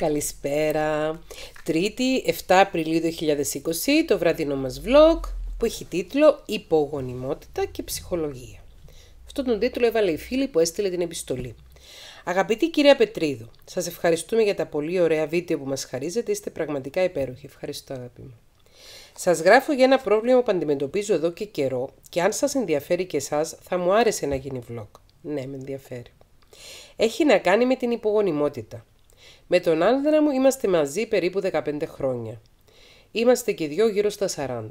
Καλησπέρα. Τρίτη, 7 Απριλίου 2020, το βραδινό μας vlog που έχει τίτλο «Υπογονιμότητα και ψυχολογία». Αυτόν τον τίτλο έβαλε η φίλη που έστειλε την επιστολή. Αγαπητή κυρία Πετρίδου, σας ευχαριστούμε για τα πολύ ωραία βίντεο που μας χαρίζετε, είστε πραγματικά υπέροχοι. Ευχαριστώ αγάπη μου. Σας γράφω για ένα πρόβλημα που αντιμετωπίζω εδώ και καιρό και αν σας ενδιαφέρει και εσάς θα μου άρεσε να γίνει vlog. Ναι, με ενδιαφέρει. Έχει να κάνει με την υπογονιμότητα. Με τον άντρα μου είμαστε μαζί περίπου 15 χρόνια. Είμαστε και δυο γύρω στα 40.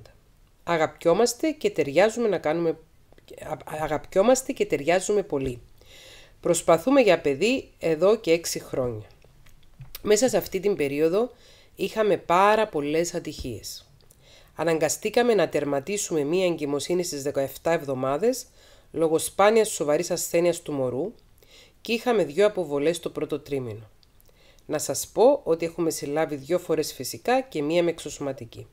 Αγαπιόμαστε και ταιριάζουμε να κάνουμε... Αγαπιόμαστε και ταιριάζουμε πολύ. Προσπαθούμε για παιδί εδώ και 6 χρόνια. Μέσα σε αυτή την περίοδο είχαμε πάρα πολλές ατυχίες. Αναγκαστήκαμε να τερματίσουμε μία εγκυμοσύνη στις 17 εβδομάδες λόγω σπάνιας σοβαρής ασθένειας του μωρού και είχαμε δύο αποβολές το πρώτο τρίμηνο. Να σας πω ότι έχουμε συλλάβει δύο φορές φυσικά και μία με εξωσωματική.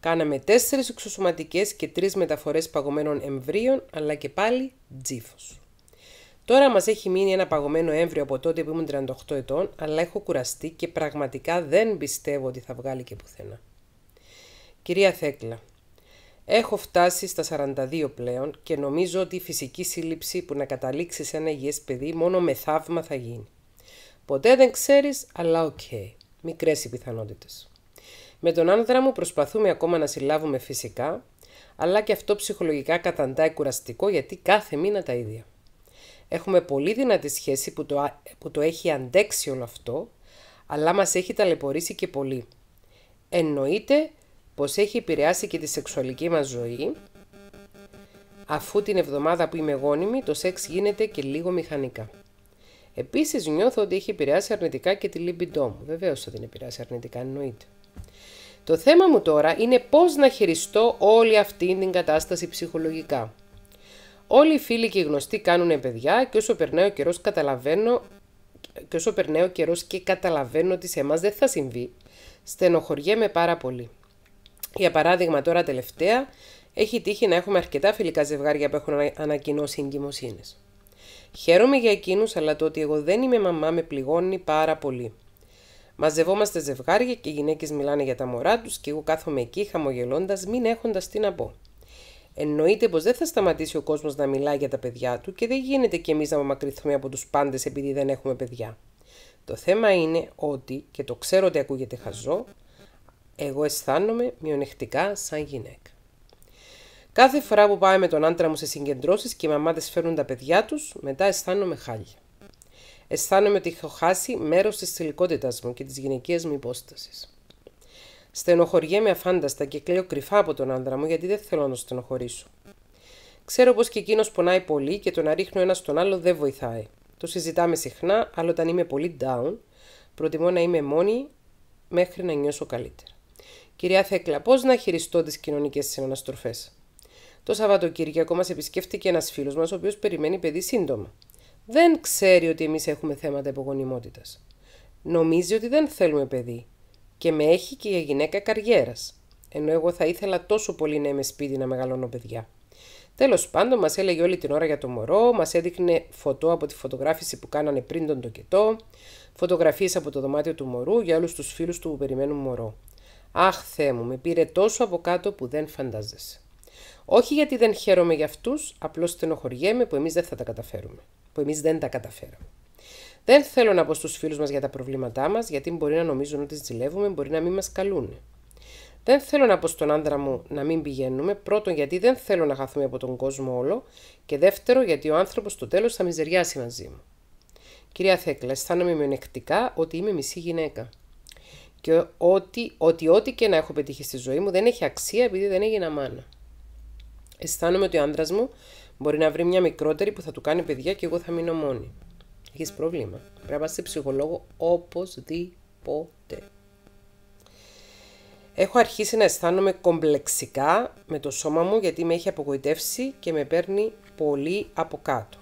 Κάναμε τέσσερις εξωσωματικές και τρεις μεταφορές παγωμένων εμβρίων, αλλά και πάλι τζίφος. Τώρα μας έχει μείνει ένα παγωμένο έμβριο από τότε που ήμουν 38 ετών, αλλά έχω κουραστεί και πραγματικά δεν πιστεύω ότι θα βγάλει και πουθενά. Κυρία Θέκλα, έχω φτάσει στα 42 πλέον και νομίζω ότι η φυσική σύλληψη που να καταλήξει σε ένα υγιές παιδί μόνο με θαύμα θα γίνει. Ποτέ δεν ξέρεις, αλλά οκ. Okay. Μικρές οι πιθανότητες. Με τον άνδρα μου προσπαθούμε ακόμα να συλλάβουμε φυσικά, αλλά και αυτό ψυχολογικά καταντάει κουραστικό γιατί κάθε μήνα τα ίδια. Έχουμε πολύ δυνατή σχέση που το, που το έχει αντέξει όλο αυτό, αλλά μας έχει ταλαιπωρήσει και πολύ. Εννοείται πως έχει επηρεάσει και τη σεξουαλική μας ζωή, αφού την εβδομάδα που είμαι γόνιμη το σεξ γίνεται και λίγο μηχανικά. Επίσης, νιώθω ότι έχει επηρεάσει αρνητικά και τη λίμπη μου. Βεβαίως θα την επηρεάσει αρνητικά, εννοείται. Το θέμα μου τώρα είναι πώς να χειριστώ όλη αυτή την κατάσταση ψυχολογικά. Όλοι οι φίλοι και οι γνωστοί κάνουν παιδιά και όσο περνάει ο καιρός καταλαβαίνω και όσο περνάει ο καιρός και καταλαβαίνω ότι σε εμάς δεν θα συμβεί, στενοχωριέμαι πάρα πολύ. Για παράδειγμα τώρα τελευταία, έχει τύχει να έχουμε αρκετά φιλικά ζευγάρια που έχουν ανακοινώσει εγκυμοσύνες. Χαίρομαι για εκείνους, αλλά το ότι εγώ δεν είμαι μαμά με πληγώνει πάρα πολύ. Μαζευόμαστε ζευγάρια και οι γυναίκες μιλάνε για τα μωρά τους και εγώ κάθομαι εκεί χαμογελώντας, μην έχοντας τι να πω. Εννοείται πως δεν θα σταματήσει ο κόσμος να μιλάει για τα παιδιά του και δεν γίνεται κι εμείς να μακριθούμε από τους πάντες επειδή δεν έχουμε παιδιά. Το θέμα είναι ότι, και το ξέρω ότι ακούγεται χαζό, εγώ αισθάνομαι μειονεκτικά σαν γυναίκα. Κάθε φορά που πάμε με τον άντρα μου σε συγκεντρώσεις και οι μαμάδες φέρνουν τα παιδιά τους, μετά αισθάνομαι χάλια. Αισθάνομαι ότι έχω χάσει μέρος της θηλυκότητά μου και της γυναικείας μου υπόστασης. Στενοχωριέμαι αφάνταστα και κλαίω κρυφά από τον άντρα μου γιατί δεν θέλω να τον στενοχωρήσω. Ξέρω πως και εκείνος πονάει πολύ και το να ρίχνω ένα στον άλλο δεν βοηθάει. Το συζητάμε συχνά, αλλά όταν είμαι πολύ down, προτιμώ να είμαι μόνη μέχρι να νιώσω καλύτερα. Κυρία Θέκλα, πώς να χειριστώ τις κοινωνικές συναναστροφές. Το Σαββατοκύριακο μας επισκέφτηκε ένας φίλος μας, ο οποίος περιμένει παιδί σύντομα. Δεν ξέρει ότι εμείς έχουμε θέματα υπογονιμότητας. Νομίζει ότι δεν θέλουμε παιδί και με έχει και για γυναίκα καριέρας. Ενώ εγώ θα ήθελα τόσο πολύ να είμαι σπίτι να μεγαλώνω παιδιά. Τέλος πάντων, μας έλεγε όλη την ώρα για το μωρό, μας έδειχνε φωτό από τη φωτογράφηση που κάνανε πριν τον τοκετό, φωτογραφίες από το δωμάτιο του μωρού για όλους τους φίλους του που περιμένουν μωρό. Αχ, θέ μου, με πήρε τόσο από κάτω που δεν φαντάζεσαι. Όχι γιατί δεν χαίρομαι για αυτούς, απλώς στενοχωριέμαι που εμείς δεν θα τα καταφέρουμε. Που εμείς δεν τα καταφέραμε. Δεν θέλω να πω στους φίλους μας για τα προβλήματά μας, γιατί μπορεί να νομίζουν ότι ζηλεύουμε, μπορεί να μην μας καλούν. Δεν θέλω να πω στον άντρα μου να μην πηγαίνουμε, πρώτον γιατί δεν θέλω να χαθούμε από τον κόσμο όλο και δεύτερο γιατί ο άνθρωπος στο τέλος θα μιζεριάσει μαζί μου. Κυρία Θέκλα, αισθάνομαι μειονεκτικά ότι είμαι μισή γυναίκα. Και ότι ό,τι και να έχω πετύχει στη ζωή μου δεν έχει αξία επειδή δεν έγινα μάνα. Αισθάνομαι ότι ο άντρας μου μπορεί να βρει μια μικρότερη που θα του κάνει παιδιά και εγώ θα μείνω μόνη. Έχεις πρόβλημα. Πρέπει να πας ψυχολόγο οπωσδήποτε. Έχω αρχίσει να αισθάνομαι κομπλεξικά με το σώμα μου γιατί με έχει απογοητεύσει και με παίρνει πολύ από κάτω.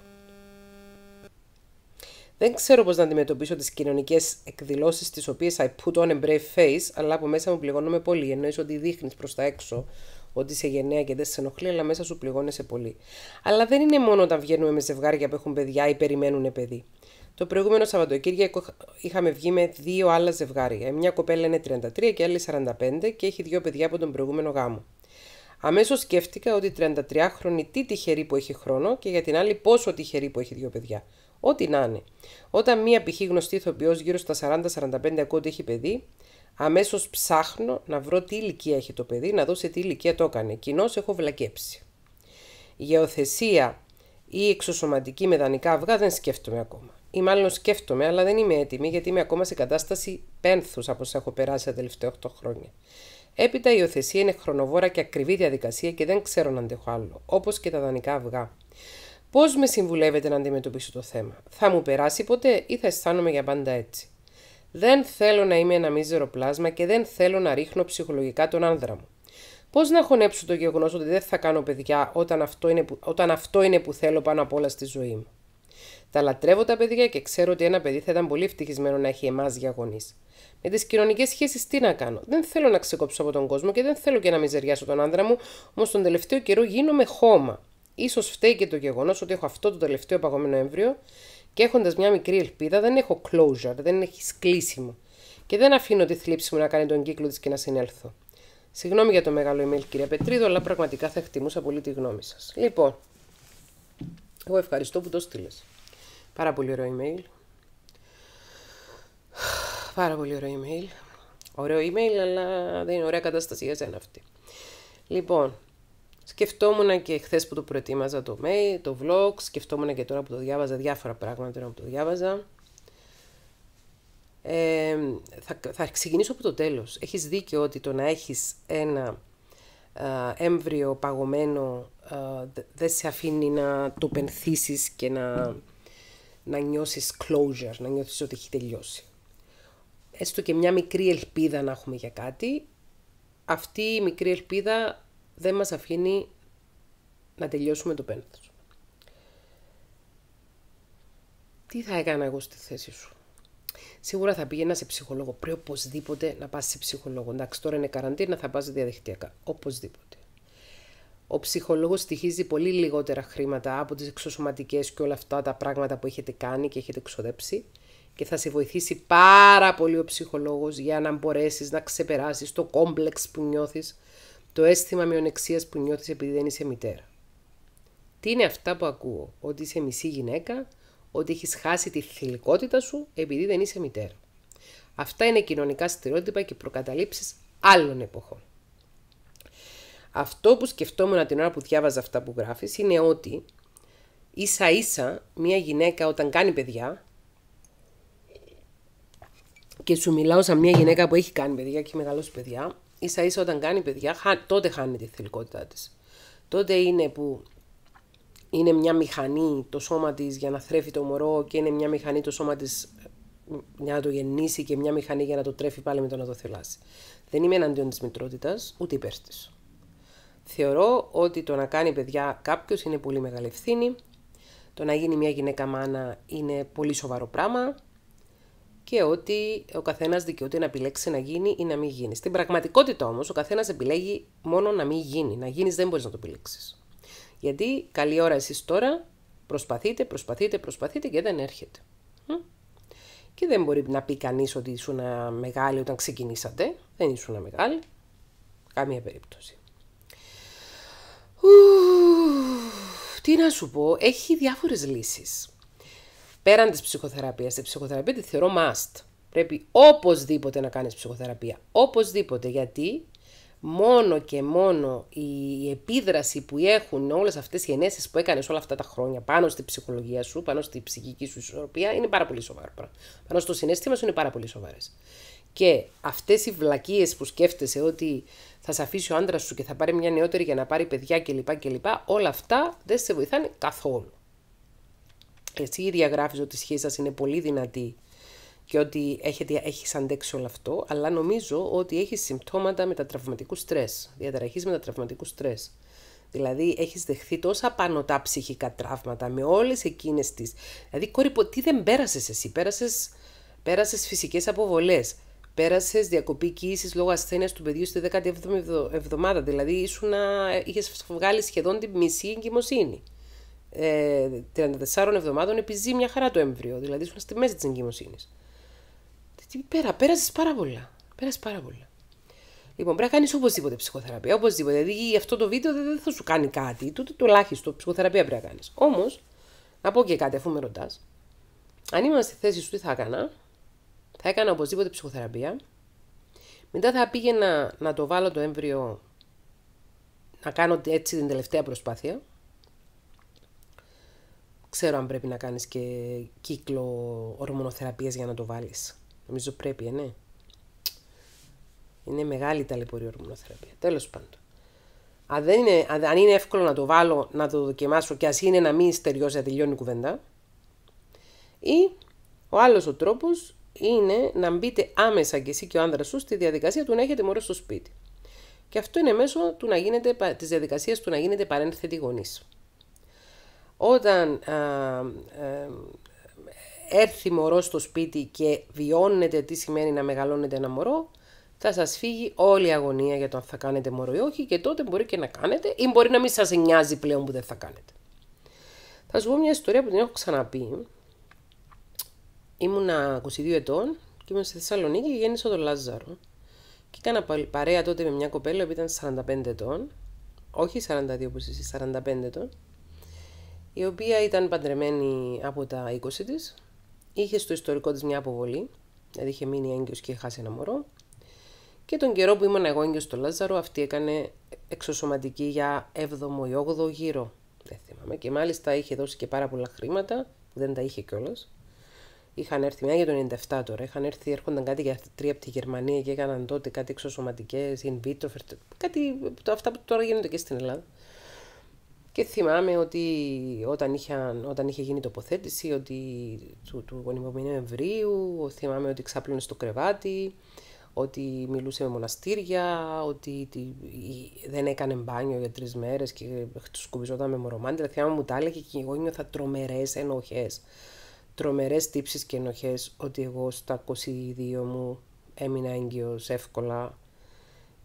Δεν ξέρω πώς να αντιμετωπίσω τις κοινωνικές εκδηλώσεις τις οποίες I put on a brave face, αλλά από μέσα μου πληγώνομαι πολύ, ενώ ότι δείχνεις προς τα έξω ότι είσαι γενναία και δεν σε ενοχλεί, αλλά μέσα σου πληγώνεσαι πολύ. Αλλά δεν είναι μόνο όταν βγαίνουμε με ζευγάρια που έχουν παιδιά ή περιμένουν παιδί. Το προηγούμενο Σαββατοκύριακο είχαμε βγει με δύο άλλα ζευγάρια. Μια κοπέλα είναι 33 και άλλη 45 και έχει δύο παιδιά από τον προηγούμενο γάμο. Αμέσως σκέφτηκα ότι 33χρονη τι τυχερή που έχει χρόνο και για την άλλη πόσο τυχερή που έχει δύο παιδιά. Ό,τι να είναι. Όταν μία π.χ. γνωστή ηθοποιός γύρω στα 40-45 ακούω ότι έχει παιδί, Αμέσως ψάχνω να βρω τι ηλικία έχει το παιδί, να δω σε τι ηλικία το έκανε. Κοινώς έχω βλακέψει. γεωθεσία ή εξωσωματική με δανεικά αυγά δεν σκέφτομαι ακόμα. Ή μάλλον σκέφτομαι, αλλά δεν είμαι έτοιμη γιατί είμαι ακόμα σε κατάσταση πένθους από όσα έχω περάσει τα τελευταία 8 χρόνια. Έπειτα η υιοθεσία είναι χρονοβόρα και ακριβή διαδικασία και δεν ξέρω να αντέχω άλλο, όπως και τα δανεικά αυγά. Πώς με συμβουλεύετε να αντιμετωπίσω το θέμα, Θα μου περάσει ποτέ ή θα αισθάνομαι για πάντα έτσι. Δεν θέλω να είμαι ένα μίζερο πλάσμα και δεν θέλω να ρίχνω ψυχολογικά τον άνδρα μου. Πώς να χωνέψω το γεγονός ότι δεν θα κάνω παιδιά όταν αυτό, είναι που, όταν αυτό είναι που θέλω πάνω απ' όλα στη ζωή μου. Τα λατρεύω τα παιδιά και ξέρω ότι ένα παιδί θα ήταν πολύ ευτυχισμένο να έχει εμάς για γονείς. Με τις κοινωνικές σχέσεις τι να κάνω. Δεν θέλω να ξεκόψω από τον κόσμο και δεν θέλω και να μιζεριάσω τον άνδρα μου, όμως τον τελευταίο καιρό γίνομαι χώμα. Ίσως φταίει και το γεγονός ότι έχω αυτό το τελευταίο παγωμένο έμβριο και έχοντας μια μικρή ελπίδα δεν έχω closure, δεν έχει κλείσιμο και δεν αφήνω τη θλίψη μου να κάνει τον κύκλο της και να συνέλθω. Συγγνώμη για το μεγάλο email κυρία Πετρίδο, αλλά πραγματικά θα εκτιμούσα πολύ τη γνώμη σας. Λοιπόν, εγώ ευχαριστώ που το στείλες. Πάρα πολύ ωραίο email. Πάρα πολύ ωραίο email. Ωραίο email, αλλά δεν είναι ωραία κατάσταση για σένα αυτή. Λοιπόν, Σκεφτόμουν και χθες που το προετοίμαζα το mail, το vlog, σκεφτόμουν και τώρα που το διάβαζα, διάφορα πράγματα τώρα που το διάβαζα. Ε, θα, θα ξεκινήσω από το τέλος. Έχεις δίκιο ότι το να έχεις ένα α, έμβριο παγωμένο δεν σε αφήνει να το πενθήσεις και να, να νιώσεις closure, να νιώθεις ότι έχει τελειώσει. Έστω και μια μικρή ελπίδα να έχουμε για κάτι, αυτή η μικρή ελπίδα δεν μας αφήνει να τελειώσουμε το πένθος. Τι θα έκανα εγώ στη θέση σου. Σίγουρα θα πήγαινα σε ψυχολόγο. Πρέπει οπωσδήποτε να πας σε ψυχολόγο. Εντάξει, τώρα είναι καραντίνα, θα πας διαδικτυακά. Οπωσδήποτε. Ο ψυχολόγος στοιχίζει πολύ λιγότερα χρήματα από τις εξωσωματικές και όλα αυτά τα πράγματα που έχετε κάνει και έχετε ξοδέψει και θα σε βοηθήσει πάρα πολύ ο ψυχολόγος για να μπορέσεις να ξεπεράσεις το κόμπλεξ που νιώθεις το αίσθημα μειονεξίας που νιώθεις επειδή δεν είσαι μητέρα. Τι είναι αυτά που ακούω, ότι είσαι μισή γυναίκα, ότι έχεις χάσει τη θηλυκότητα σου επειδή δεν είσαι μητέρα. Αυτά είναι κοινωνικά στερεότυπα και προκαταλήψεις άλλων εποχών. Αυτό που σκεφτόμουν την ώρα που διάβαζα αυτά που γράφεις είναι ότι ίσα ίσα μια γυναίκα όταν κάνει παιδιά και σου μιλάω σαν μια γυναίκα που έχει κάνει παιδιά και έχει μεγαλώσει παιδιά ίσα ίσα όταν κάνει παιδιά, τότε χάνει τη θηλυκότητά της. Τότε είναι που είναι μια μηχανή το σώμα της για να θρέφει το μωρό και είναι μια μηχανή το σώμα της για να το γεννήσει και μια μηχανή για να το τρέφει πάλι με το να το θελάσει. Δεν είμαι εναντίον της μητρότητας, ούτε υπέρ της. Θεωρώ ότι το να κάνει παιδιά κάποιος είναι πολύ μεγάλη ευθύνη. Το να γίνει μια γυναίκα μάνα είναι πολύ σοβαρό πράγμα και ότι ο καθένας δικαιούται να επιλέξει να γίνει ή να μην γίνει. Στην πραγματικότητα όμως, ο καθένας επιλέγει μόνο να μην γίνει. Να γίνεις δεν μπορείς να το επιλέξεις. Γιατί καλή ώρα εσείς τώρα προσπαθείτε, προσπαθείτε, προσπαθείτε και δεν έρχεται. Και δεν μπορεί να πει κανείς ότι ήσουν μεγάλη όταν ξεκινήσατε. Δεν ήσουν μεγάλη. Καμία περίπτωση. τι να σου πω, έχει διάφορες λύσεις πέραν της ψυχοθεραπείας. Τη ψυχοθεραπεία τη θεωρώ must. Πρέπει οπωσδήποτε να κάνεις ψυχοθεραπεία. Οπωσδήποτε. Γιατί μόνο και μόνο η επίδραση που έχουν όλες αυτές οι ενέσεις που έκανες όλα αυτά τα χρόνια πάνω στη ψυχολογία σου, πάνω στη ψυχική σου ισορροπία, είναι πάρα πολύ σοβαρό. Πάνω στο συνέστημα σου είναι πάρα πολύ σοβαρές. Και αυτές οι βλακίες που σκέφτεσαι ότι θα σε αφήσει ο άντρας σου και θα πάρει μια νεότερη για να πάρει παιδιά κλπ. κλπ όλα αυτά δεν σε βοηθάνε καθόλου εσύ διαγράφεις ότι η σχέση σας είναι πολύ δυνατή και ότι έχετε, έχεις αντέξει όλο αυτό, αλλά νομίζω ότι έχεις συμπτώματα μετατραυματικού στρες, διαταραχής μετατραυματικού στρες. Δηλαδή, έχεις δεχθεί τόσα πάνω τα ψυχικά τραύματα με όλες εκείνες τις... Δηλαδή, κόρη, τι δεν πέρασες εσύ, πέρασες, πέρασες φυσικές αποβολές, πέρασες διακοπή κοίησης λόγω ασθένειας του παιδιού στη 17η εβδομάδα. Δηλαδή, είχες βγάλει σχεδόν τη μισή εγκυμοσύνη. 34 ε, εβδομάδων επιζεί μια χαρά το έμβριο. Δηλαδή ήσουν στη μέση της εγκυμοσύνης. Πέρα, πέρασες πάρα πολλά. Πέρασες πάρα πολλά. Λοιπόν, πρέπει να κάνεις οπωσδήποτε ψυχοθεραπεία. Οπωσδήποτε. Δηλαδή αυτό το βίντεο δεν θα σου κάνει κάτι. τότε το ψυχοθεραπεία πρέπει να κάνεις. Όμως, να πω και κάτι αφού με ρωτάς. Αν ήμουν στη θέση σου, τι θα έκανα. Θα έκανα οπωσδήποτε ψυχοθεραπεία. Μετά θα πήγαινα να το βάλω το έμβριο να κάνω έτσι την τελευταία προσπάθεια ξέρω αν πρέπει να κάνεις και κύκλο ορμονοθεραπείας για να το βάλεις. Νομίζω πρέπει, ε, ναι. Είναι μεγάλη ταλαιπωρή ορμονοθεραπεία. Τέλος πάντων. Αν, είναι, αν είναι εύκολο να το βάλω, να το δοκιμάσω και ας είναι να μην στεριώσει, να τελειώνει η κουβέντα. Ή ο άλλος ο τρόπος είναι να μπείτε άμεσα κι εσύ και ο άνδρας σου στη διαδικασία του να έχετε μωρό στο σπίτι. Και αυτό είναι μέσω του της διαδικασίας του να γίνετε παρένθετη γονείς. Όταν α, έρθει μωρό στο σπίτι και βιώνετε τι σημαίνει να μεγαλώνετε ένα μωρό, θα σας φύγει όλη η αγωνία για το αν θα κάνετε μωρό ή όχι και τότε μπορεί και να κάνετε ή μπορεί να μην σας νοιάζει πλέον που δεν θα κάνετε. Θα σου πω μια ιστορία που την έχω ξαναπεί. Ήμουνα 22 ετών και ήμουν στη Θεσσαλονίκη και γέννησα τον Λάζαρο. Και έκανα παρέα τότε με μια κοπέλα που ήταν 45 ετών, όχι 42 που είσαι, 45 ετών, η οποία ήταν παντρεμένη από τα 20 της, είχε στο ιστορικό της μια αποβολή, δηλαδή είχε μείνει έγκυος και είχε χάσει ένα μωρό, και τον καιρό που ήμουν εγώ έγκυος στο Λάζαρο, αυτή έκανε εξωσωματική για 7ο ή 8ο γύρο, δεν θυμάμαι, και μάλιστα είχε δώσει και πάρα πολλά χρήματα, δεν τα είχε κιόλας. Είχαν έρθει μια για το 97 τώρα. Είχαν έρθει, έρχονταν κάτι για τρία από τη Γερμανία και έκαναν τότε κάτι εξωσωματικές, in vitro, κάτι, αυτά που τώρα γίνονται και στην Ελλάδα. Και θυμάμαι ότι όταν, είχε, όταν είχε γίνει τοποθέτηση ότι του, του γονιμοποιημένου εμβρίου, θυμάμαι ότι ξάπλωνε στο κρεβάτι, ότι μιλούσε με μοναστήρια, ότι δεν έκανε μπάνιο για τρεις μέρες και τους σκουμπιζόταν με μορομάντια. Θυμάμαι μου τα έλεγε και εγώ νιώθα τρομερές ενοχές. Τρομερές τύψεις και ενοχές ότι εγώ στα 22 μου έμεινα έγκυος εύκολα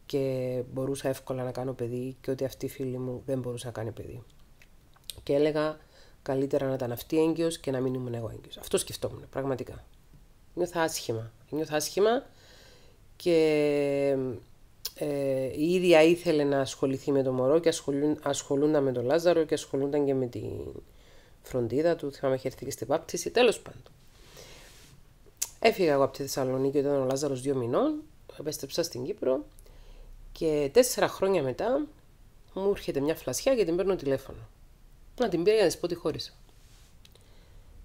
και μπορούσα εύκολα να κάνω παιδί και ότι αυτή η φίλη μου δεν μπορούσε να κάνει παιδί. Και έλεγα καλύτερα να ήταν αυτή έγκυος και να μην ήμουν εγώ έγκυος. Αυτό σκεφτόμουν πραγματικά. Νιώθα άσχημα. Νιώθα άσχημα και ε, η ίδια ήθελε να ασχοληθεί με το μωρό και ασχολούν, ασχολούνταν με τον Λάζαρο και ασχολούνταν και με τη φροντίδα του. Θυμάμαι είχε έρθει και στην βάπτιση, τέλος πάντων. Έφυγα εγώ από τη Θεσσαλονίκη όταν ο Λάζαρος δύο μηνών, επέστρεψα στην Κύπρο και τέσσερα χρόνια μετά μου έρχεται μια φλασιά και την παίρνω τηλέφωνο. Να την πήρα για να της πω ότι χώρισα.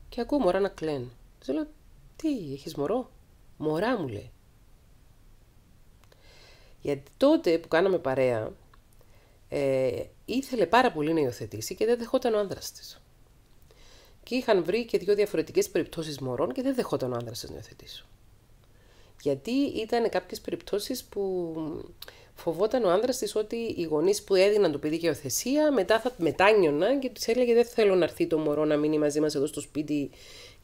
Και ακούω μωρά να κλαίνουν. Του λέω, Τι, έχεις μωρό. Μωρά μου λέει. Γιατί τότε που κάναμε παρέα, ε, ήθελε πάρα πολύ να υιοθετήσει και δεν δεχόταν ο άντρα της. Και είχαν βρει και δύο διαφορετικές περιπτώσεις μωρών και δεν δεχόταν ο άντρα της να υιοθετήσει. Γιατί ήταν κάποιες περιπτώσεις που φοβόταν ο άνδρας της ότι οι γονείς που έδιναν το παιδί οθεσία μετά θα μετάνιωναν και τη έλεγε Δεν θέλω να έρθει το μωρό να μείνει μαζί μας εδώ στο σπίτι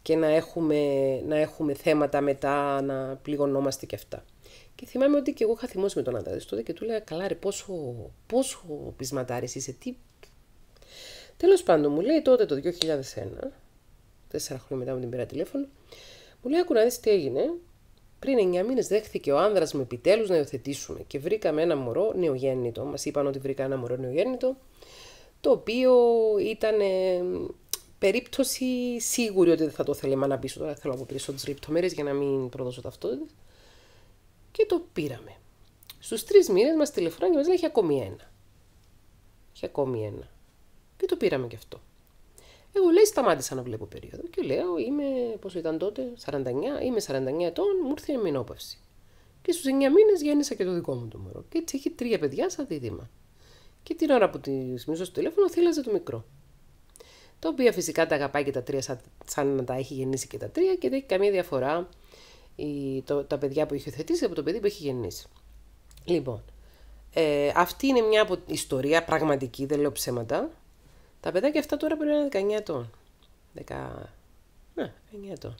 και να έχουμε, να έχουμε θέματα μετά, να πληγωνόμαστε και αυτά. Και θυμάμαι ότι και εγώ είχα θυμώσει με τον άνδρα της τότε και του έλεγα Καλά, ρε, πόσο, πόσο είσαι, τι. Τέλος πάντων, μου λέει τότε το 2001, τέσσερα χρόνια μετά μου την πήρα τηλέφωνο, μου λέει: Ακού τι έγινε. Πριν 9 μήνες δέχθηκε ο άνδρας μου επιτέλους να υιοθετήσουμε και βρήκαμε ένα μωρό νεογέννητο. Μας είπαν ότι βρήκα ένα μωρό νεογέννητο, το οποίο ήταν ε, περίπτωση σίγουρη ότι δεν θα το θέλει να πίσω. Τώρα θέλω να πω τι λεπτομέρειες για να μην προδώσω ταυτότητες. Και το πήραμε. Στους τρεις μήνες μας τηλεφωνάνε και μας λέει: Έχει ακόμη ένα. Έχει ακόμη ένα. Και το πήραμε κι αυτό. Εγώ λέει σταμάτησα να βλέπω περίοδο και λέω είμαι, πόσο ήταν τότε, 49, είμαι 49 ετών, μου ήρθε η μηνόπαυση. Και στους 9 μήνες γέννησα και το δικό μου το μωρό. Και έτσι έχει τρία παιδιά σαν δίδυμα. Και την ώρα που τη μίσω στο τηλέφωνο θύλαζε το μικρό. Το οποίο φυσικά τα αγαπάει και τα τρία σαν, να τα έχει γεννήσει και τα τρία και δεν έχει καμία διαφορά η, το, τα παιδιά που έχει θετήσει από το παιδί που έχει γεννήσει. Λοιπόν, ε, αυτή είναι μια ιστορία πραγματική, δεν λέω ψέματα, τα παιδάκια αυτά τώρα πρέπει να είναι 19 ετών. 10... Ναι, 19 ετών.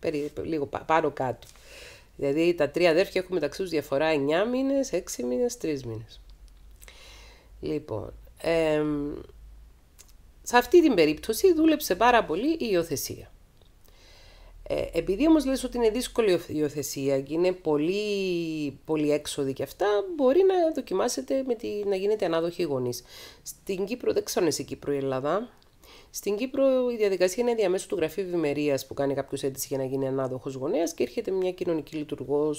Περί, λίγο πάρω κάτω. Δηλαδή τα τρία αδέρφια έχουν μεταξύ τους διαφορά 9 μήνες, 6 μήνες, 3 μήνες. Λοιπόν, σε αυτή την περίπτωση δούλεψε πάρα πολύ η υιοθεσία. Ε, επειδή όμως λες ότι είναι δύσκολη η οθεσία και είναι πολύ, πολύ έξοδη και αυτά, μπορεί να δοκιμάσετε με τη, να γίνετε ανάδοχοι γονείς. Στην Κύπρο, δεν ξέρω είσαι Κύπρο ή Κύπρο η Ελλάδα, στην Κύπρο η διαδικασία είναι διαμέσου του Γραφείου Ευημερίας που κάνει κάποιος αίτηση για να γίνει ανάδοχος γονέας και έρχεται μια κοινωνική λειτουργός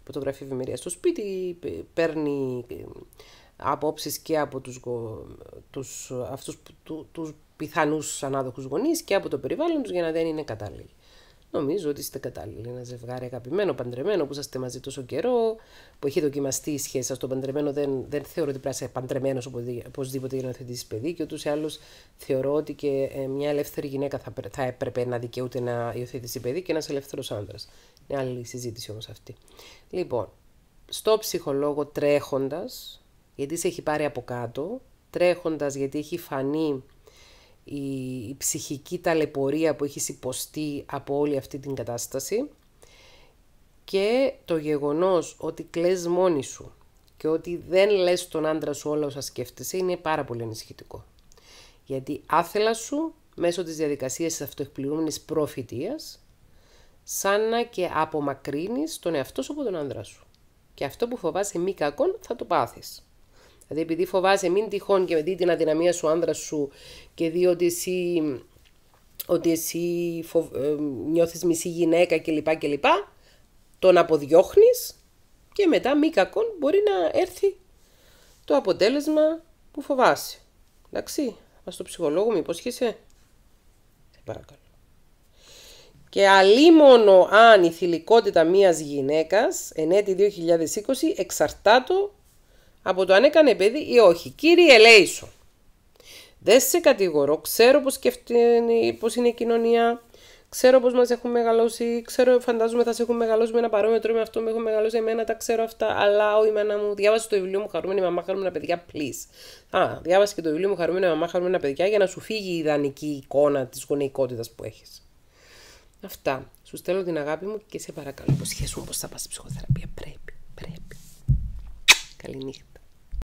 από το Γραφείο Ευημερίας στο σπίτι, παίρνει ε, απόψεις και από τους, τους, αυτούς, τους, τους πιθανούς ανάδοχους γονείς και από το περιβάλλον τους για να δεν είναι κατάλληλοι. Νομίζω ότι είστε κατάλληλοι. Ένα ζευγάρι αγαπημένο, παντρεμένο, που είσαστε μαζί τόσο καιρό, που έχει δοκιμαστεί η σχέση σας. Το παντρεμένο δεν, δεν θεωρώ ότι πρέπει να είσαι παντρεμένος οπωσδήποτε για να θετήσει παιδί, και ούτως ή άλλως θεωρώ ότι και ε, μια ελεύθερη γυναίκα θα, θα έπρεπε να δικαιούται να υιοθετήσει παιδί και ένας ελεύθερος άντρα. Είναι άλλη συζήτηση όμως αυτή. Λοιπόν, στο ψυχολόγο τρέχοντας, γιατί σε έχει πάρει από κάτω, τρέχοντας γιατί έχει φανεί η, ψυχική ταλαιπωρία που έχεις υποστεί από όλη αυτή την κατάσταση και το γεγονός ότι κλαις μόνη σου και ότι δεν λες τον άντρα σου όλα όσα σκέφτεσαι είναι πάρα πολύ ενισχυτικό. Γιατί άθελα σου μέσω της διαδικασίας της αυτοεκπληρούμενης προφητείας σαν να και απομακρύνεις τον εαυτό σου από τον άντρα σου. Και αυτό που φοβάσαι μη κακόν θα το πάθεις. Δηλαδή, επειδή φοβάσαι, μην τυχόν και δει την αδυναμία σου άνδρα σου και δει ότι εσύ, ότι εσύ ε, νιώθεις μισή γυναίκα κλπ. κλπ. Τον αποδιώχνεις και μετά μη κακόν μπορεί να έρθει το αποτέλεσμα που φοβάσαι. Εντάξει, ας το ψυχολόγο μου υπόσχεσαι. Σε παρακαλώ. Και αλίμονο αν η θηλυκότητα μιας γυναίκας εν 2020 εξαρτάται από το αν έκανε παιδί ή όχι. Κύριε ελέησον. Δεν σε κατηγορώ. Ξέρω πώς, σκεφτεί, πώς είναι η κοινωνία. Ξέρω πώς μας έχουν μεγαλώσει. Ξέρω, φαντάζομαι θα σε έχουν μεγαλώσει με ένα παρόμετρο με αυτό. Με έχουν μεγαλώσει εμένα, τα ξέρω αυτά. Αλλά ο η μου διάβασε το βιβλίο μου Χαρούμενη Μαμά, Χαρούμενα Παιδιά, please. Α, διάβασε και το βιβλίο μου Χαρούμενη Μαμά, Χαρούμενα Παιδιά για να σου φύγει η ιδανική εικόνα της γονεϊκότητας που έχεις. Αυτά. Σου στέλνω την αγάπη μου και σε παρακαλώ. Υποσχέσου όπω θα πας ψυχοθεραπεία. Πρέπει, πρέπει. Καληνύχτα.